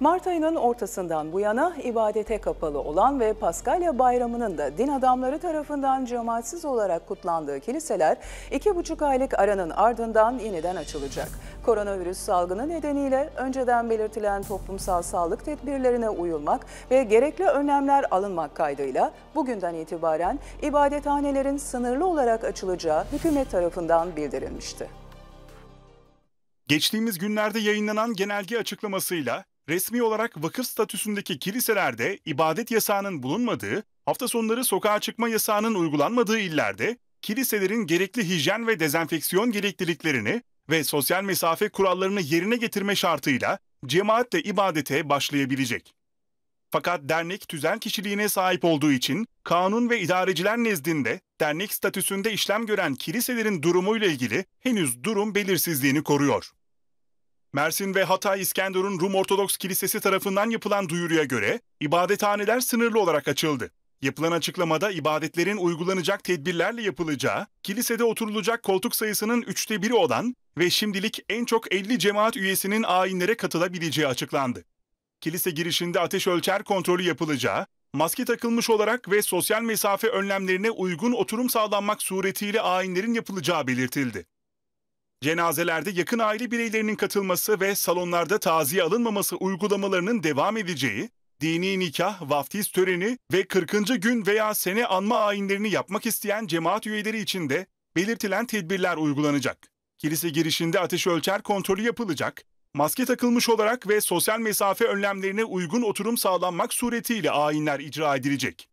Mart ayının ortasından bu yana ibadete kapalı olan ve Paskalya Bayramı'nın da din adamları tarafından cemaatsiz olarak kutlandığı kiliseler iki buçuk aylık aranın ardından yeniden açılacak. Koronavirüs salgını nedeniyle önceden belirtilen toplumsal sağlık tedbirlerine uyulmak ve gerekli önlemler alınmak kaydıyla bugünden itibaren ibadethanelerin sınırlı olarak açılacağı hükümet tarafından bildirilmişti. Geçtiğimiz günlerde yayınlanan genelge açıklamasıyla resmi olarak vakıf statüsündeki kiliselerde ibadet yasağının bulunmadığı, hafta sonları sokağa çıkma yasağının uygulanmadığı illerde kiliselerin gerekli hijyen ve dezenfeksiyon gerekliliklerini ve sosyal mesafe kurallarını yerine getirme şartıyla cemaatle ibadete başlayabilecek. Fakat dernek tüzel kişiliğine sahip olduğu için kanun ve idareciler nezdinde dernek statüsünde işlem gören kiliselerin durumuyla ilgili henüz durum belirsizliğini koruyor. Mersin ve Hatay İskenderun Rum Ortodoks Kilisesi tarafından yapılan duyuruya göre ibadethaneler sınırlı olarak açıldı. Yapılan açıklamada ibadetlerin uygulanacak tedbirlerle yapılacağı, kilisede oturulacak koltuk sayısının üçte biri olan ve şimdilik en çok 50 cemaat üyesinin ayinlere katılabileceği açıklandı. Kilise girişinde ateş ölçer kontrolü yapılacağı, maske takılmış olarak ve sosyal mesafe önlemlerine uygun oturum sağlanmak suretiyle ayinlerin yapılacağı belirtildi. Cenazelerde yakın aile bireylerinin katılması ve salonlarda taziye alınmaması uygulamalarının devam edeceği, dini nikah, vaftiz töreni ve 40. gün veya sene anma ayinlerini yapmak isteyen cemaat üyeleri için de belirtilen tedbirler uygulanacak. Kilise girişinde ateş ölçer kontrolü yapılacak, maske takılmış olarak ve sosyal mesafe önlemlerine uygun oturum sağlanmak suretiyle ayinler icra edilecek.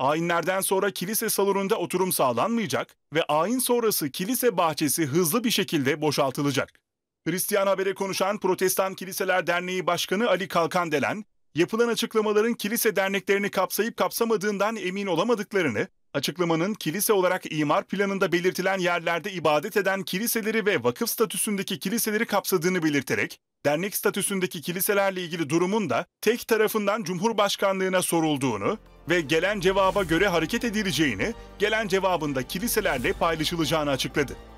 Ayinlerden sonra kilise salonunda oturum sağlanmayacak ve ayin sonrası kilise bahçesi hızlı bir şekilde boşaltılacak. Hristiyan Haber'e konuşan Protestan Kiliseler Derneği Başkanı Ali Kalkandelen, yapılan açıklamaların kilise derneklerini kapsayıp kapsamadığından emin olamadıklarını, açıklamanın kilise olarak imar planında belirtilen yerlerde ibadet eden kiliseleri ve vakıf statüsündeki kiliseleri kapsadığını belirterek, dernek statüsündeki kiliselerle ilgili durumun da tek tarafından Cumhurbaşkanlığına sorulduğunu ve gelen cevaba göre hareket edileceğini, gelen cevabında kiliselerle paylaşılacağını açıkladı.